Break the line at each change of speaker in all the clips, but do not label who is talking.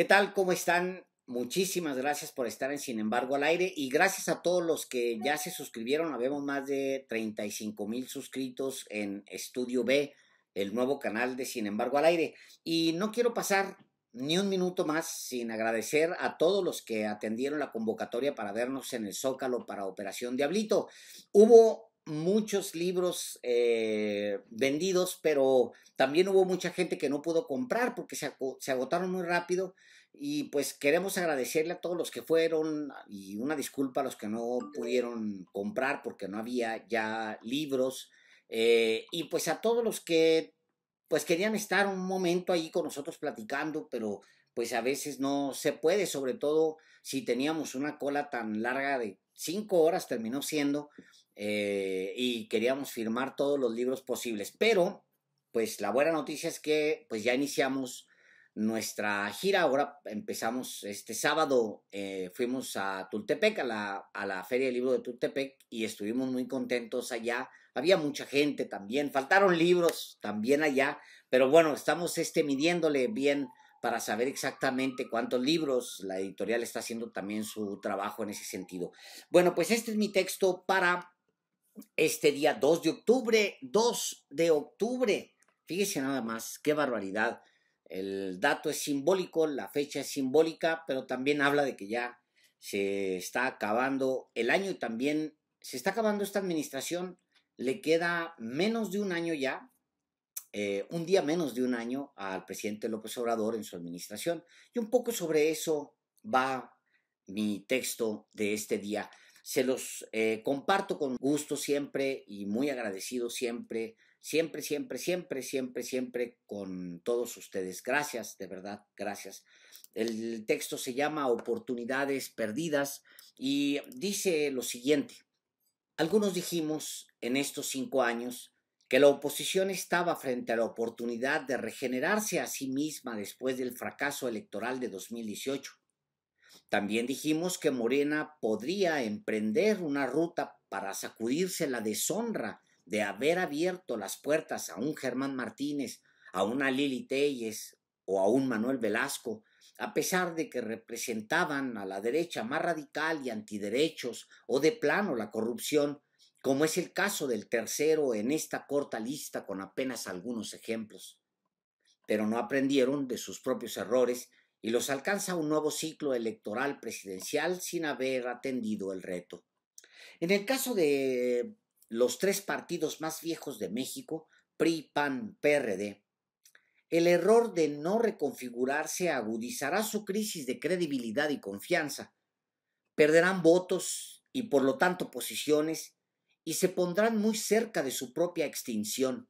¿Qué tal? ¿Cómo están? Muchísimas gracias por estar en Sin embargo al aire y gracias a todos los que ya se suscribieron. Habemos más de 35 mil suscritos en Estudio B, el nuevo canal de Sin embargo al aire. Y no quiero pasar ni un minuto más sin agradecer a todos los que atendieron la convocatoria para vernos en el Zócalo para Operación Diablito. Hubo muchos libros eh, vendidos, pero también hubo mucha gente que no pudo comprar porque se, agotaron muy rápido. Y pues queremos agradecerle a todos los que fueron y una disculpa a los que no pudieron comprar porque no había ya libros. Eh, y pues a todos los que pues querían estar un momento ahí con nosotros platicando, pero pues a veces no se puede, sobre todo si teníamos una cola tan larga de cinco horas terminó siendo eh, y queríamos firmar todos los libros posibles. Pero, pues la buena noticia es que pues ya iniciamos nuestra gira. Ahora empezamos este sábado, eh, fuimos a Tultepec, a la, a la Feria del Libro de Tultepec, y estuvimos muy contentos allá. Había mucha gente también, faltaron libros también allá, pero bueno, estamos este, midiéndole bien para saber exactamente cuántos libros. La editorial está haciendo también su trabajo en ese sentido. Bueno, pues este es mi texto para este día 2 de octubre. 2 de octubre. Fíjese nada más, qué barbaridad. El dato es simbólico, la fecha es simbólica, pero también habla de que ya se está acabando el año y también se está acabando esta administración. Le queda menos de un año ya, eh, un día menos de un año al presidente López Obrador en su administración. Y un poco sobre eso va mi texto de este día. Se los eh, comparto con gusto siempre y muy agradecido siempre, siempre, siempre, siempre, siempre, siempre con todos ustedes. Gracias, de verdad, gracias. El texto se llama Oportunidades Perdidas y dice lo siguiente. Algunos dijimos en estos cinco años que la oposición estaba frente a la oportunidad de regenerarse a sí misma después del fracaso electoral de 2018. También dijimos que Morena podría emprender una ruta para sacudirse la deshonra de haber abierto las puertas a un Germán Martínez, a una Lili Telles o a un Manuel Velasco, a pesar de que representaban a la derecha más radical y antiderechos o de plano la corrupción, como es el caso del tercero en esta corta lista con apenas algunos ejemplos. Pero no aprendieron de sus propios errores y los alcanza un nuevo ciclo electoral presidencial sin haber atendido el reto. En el caso de los tres partidos más viejos de México, PRI, PAN, PRD, el error de no reconfigurarse agudizará su crisis de credibilidad y confianza. Perderán votos y por lo tanto posiciones se pondrán muy cerca de su propia extinción.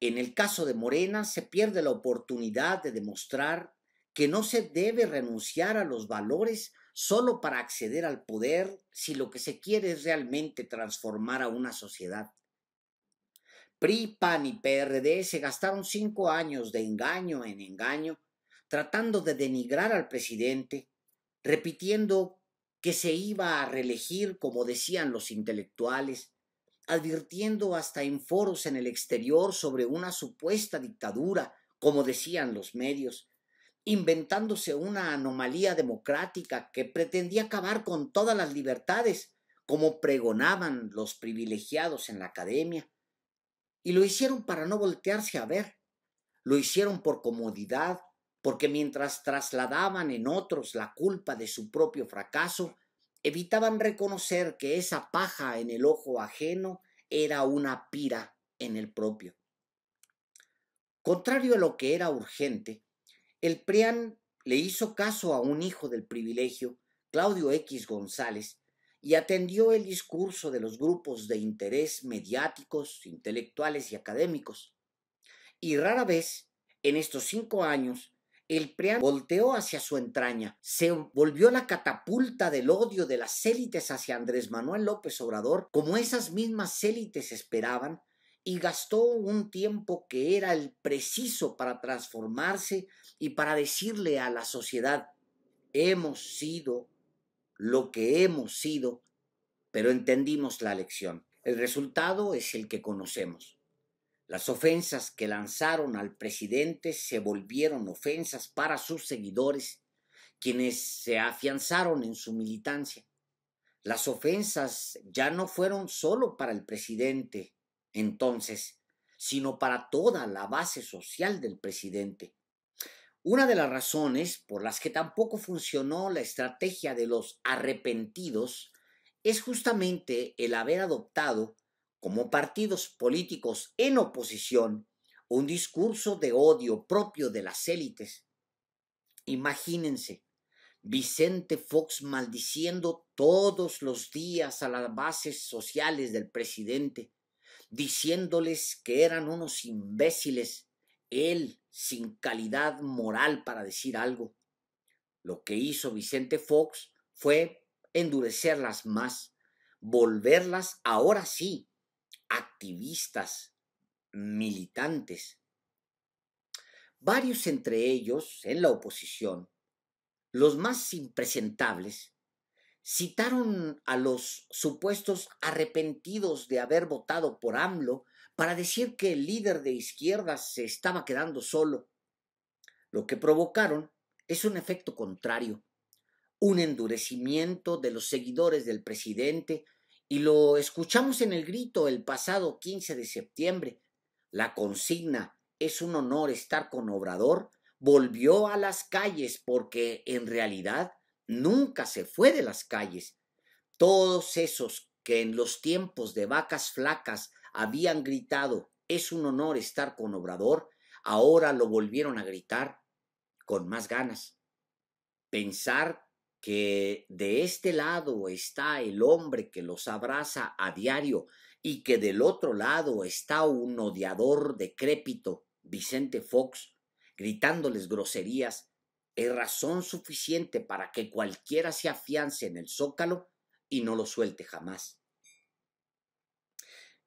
En el caso de Morena se pierde la oportunidad de demostrar que no se debe renunciar a los valores solo para acceder al poder si lo que se quiere es realmente transformar a una sociedad. PRI, PAN y PRD se gastaron cinco años de engaño en engaño tratando de denigrar al presidente, repitiendo que se iba a reelegir, como decían los intelectuales, advirtiendo hasta en foros en el exterior sobre una supuesta dictadura, como decían los medios, inventándose una anomalía democrática que pretendía acabar con todas las libertades, como pregonaban los privilegiados en la academia. Y lo hicieron para no voltearse a ver, lo hicieron por comodidad porque mientras trasladaban en otros la culpa de su propio fracaso, evitaban reconocer que esa paja en el ojo ajeno era una pira en el propio. Contrario a lo que era urgente, el prián le hizo caso a un hijo del privilegio, Claudio X González, y atendió el discurso de los grupos de interés mediáticos, intelectuales y académicos. Y rara vez, en estos cinco años, el preámbulo volteó hacia su entraña, se volvió la catapulta del odio de las élites hacia Andrés Manuel López Obrador, como esas mismas élites esperaban, y gastó un tiempo que era el preciso para transformarse y para decirle a la sociedad, hemos sido lo que hemos sido, pero entendimos la lección. El resultado es el que conocemos. Las ofensas que lanzaron al presidente se volvieron ofensas para sus seguidores, quienes se afianzaron en su militancia. Las ofensas ya no fueron solo para el presidente, entonces, sino para toda la base social del presidente. Una de las razones por las que tampoco funcionó la estrategia de los arrepentidos es justamente el haber adoptado como partidos políticos en oposición, un discurso de odio propio de las élites. Imagínense, Vicente Fox maldiciendo todos los días a las bases sociales del presidente, diciéndoles que eran unos imbéciles, él sin calidad moral para decir algo. Lo que hizo Vicente Fox fue endurecerlas más, volverlas ahora sí activistas, militantes, varios entre ellos en la oposición, los más impresentables, citaron a los supuestos arrepentidos de haber votado por AMLO para decir que el líder de izquierda se estaba quedando solo. Lo que provocaron es un efecto contrario, un endurecimiento de los seguidores del presidente y lo escuchamos en el grito el pasado 15 de septiembre. La consigna es un honor estar con Obrador volvió a las calles porque en realidad nunca se fue de las calles. Todos esos que en los tiempos de vacas flacas habían gritado es un honor estar con Obrador, ahora lo volvieron a gritar con más ganas. Pensar que de este lado está el hombre que los abraza a diario y que del otro lado está un odiador decrépito, Vicente Fox, gritándoles groserías, es razón suficiente para que cualquiera se afiance en el zócalo y no lo suelte jamás.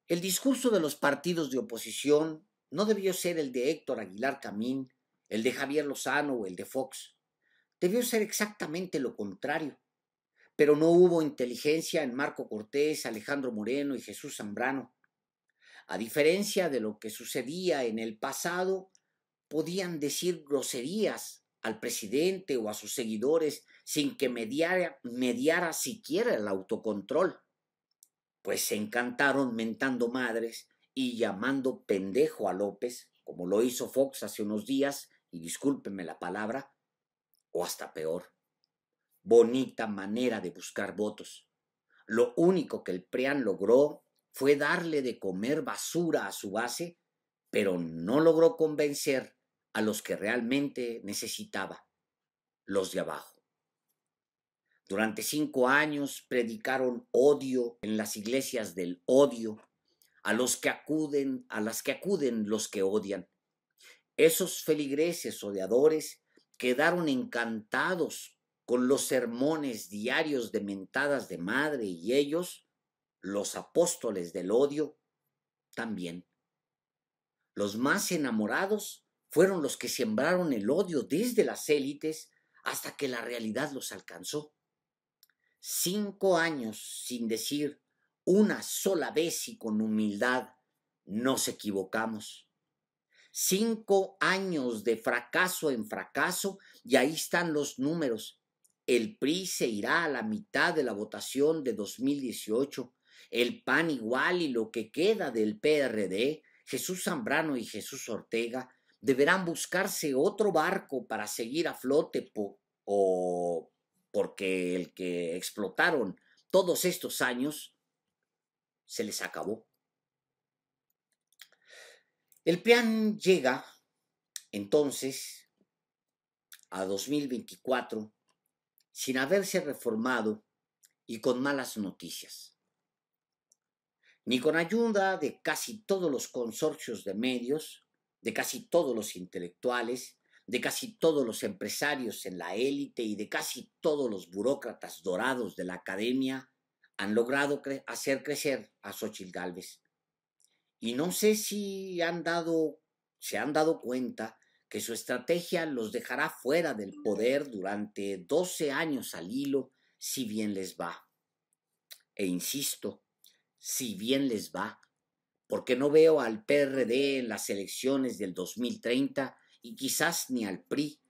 El discurso de los partidos de oposición no debió ser el de Héctor Aguilar Camín, el de Javier Lozano o el de Fox. Debió ser exactamente lo contrario. Pero no hubo inteligencia en Marco Cortés, Alejandro Moreno y Jesús Zambrano. A diferencia de lo que sucedía en el pasado, podían decir groserías al presidente o a sus seguidores sin que mediara, mediara siquiera el autocontrol, pues se encantaron mentando madres y llamando pendejo a López, como lo hizo Fox hace unos días, y discúlpenme la palabra, o hasta peor. Bonita manera de buscar votos. Lo único que el Prean logró fue darle de comer basura a su base, pero no logró convencer a los que realmente necesitaba, los de abajo. Durante cinco años predicaron odio en las iglesias del odio, a los que acuden, a las que acuden los que odian. Esos feligreses odiadores quedaron encantados con los sermones diarios de mentadas de madre y ellos, los apóstoles del odio, también. Los más enamorados fueron los que sembraron el odio desde las élites hasta que la realidad los alcanzó. Cinco años sin decir una sola vez y con humildad, nos equivocamos. Cinco años de fracaso en fracaso y ahí están los números. El PRI se irá a la mitad de la votación de 2018. El PAN igual y lo que queda del PRD, Jesús Zambrano y Jesús Ortega, deberán buscarse otro barco para seguir a flote o porque el que explotaron todos estos años se les acabó. El plan llega entonces a 2024 sin haberse reformado y con malas noticias, ni con ayuda de casi todos los consorcios de medios, de casi todos los intelectuales, de casi todos los empresarios en la élite y de casi todos los burócratas dorados de la academia han logrado hacer crecer a Xochitl Galvez. Y no sé si han dado, se han dado cuenta que su estrategia los dejará fuera del poder durante 12 años al hilo, si bien les va. E insisto, si bien les va, porque no veo al PRD en las elecciones del 2030 y quizás ni al PRI,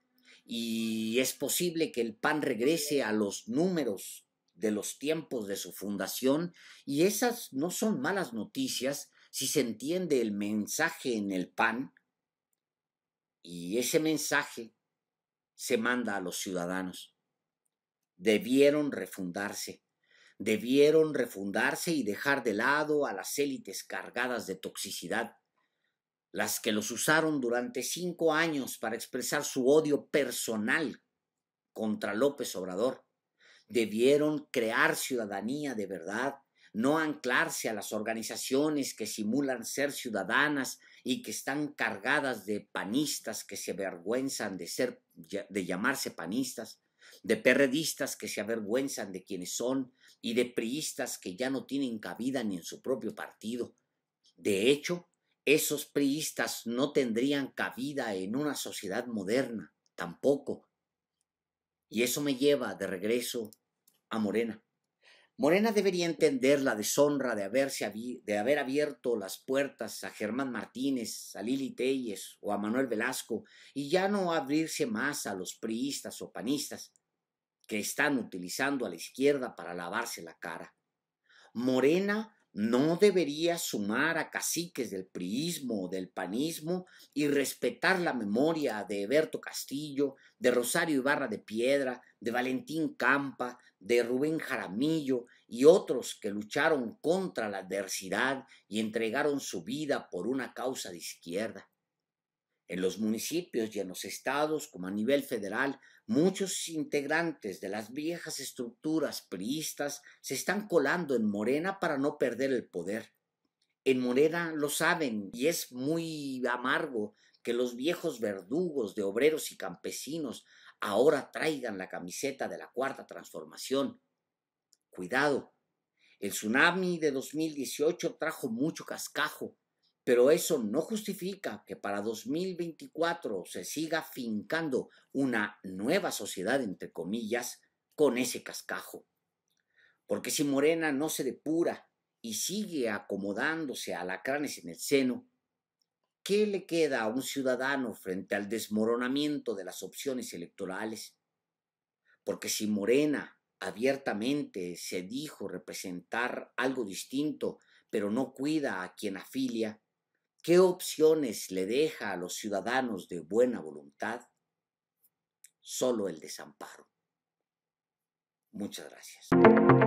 y es posible que el PAN regrese a los números de los tiempos de su fundación, y esas no son malas noticias si se entiende el mensaje en el pan y ese mensaje se manda a los ciudadanos. Debieron refundarse, debieron refundarse y dejar de lado a las élites cargadas de toxicidad, las que los usaron durante cinco años para expresar su odio personal contra López Obrador. Debieron crear ciudadanía de verdad no anclarse a las organizaciones que simulan ser ciudadanas y que están cargadas de panistas que se avergüenzan de ser de llamarse panistas, de perredistas que se avergüenzan de quienes son y de priistas que ya no tienen cabida ni en su propio partido. De hecho, esos priistas no tendrían cabida en una sociedad moderna, tampoco. Y eso me lleva de regreso a Morena. Morena debería entender la deshonra de, haberse, de haber abierto las puertas a Germán Martínez, a Lili Telles o a Manuel Velasco y ya no abrirse más a los priistas o panistas que están utilizando a la izquierda para lavarse la cara. Morena no debería sumar a caciques del priismo, del panismo y respetar la memoria de Eberto Castillo, de Rosario Ibarra de Piedra, de Valentín Campa, de Rubén Jaramillo y otros que lucharon contra la adversidad y entregaron su vida por una causa de izquierda. En los municipios y en los estados, como a nivel federal, muchos integrantes de las viejas estructuras priistas se están colando en Morena para no perder el poder. En Morena lo saben y es muy amargo que los viejos verdugos de obreros y campesinos ahora traigan la camiseta de la cuarta transformación. Cuidado, el tsunami de 2018 trajo mucho cascajo pero eso no justifica que para 2024 se siga fincando una nueva sociedad, entre comillas, con ese cascajo. Porque si Morena no se depura y sigue acomodándose a alacranes en el seno, ¿qué le queda a un ciudadano frente al desmoronamiento de las opciones electorales? Porque si Morena abiertamente se dijo representar algo distinto, pero no cuida a quien afilia, ¿Qué opciones le deja a los ciudadanos de buena voluntad? Solo el desamparo. Muchas gracias.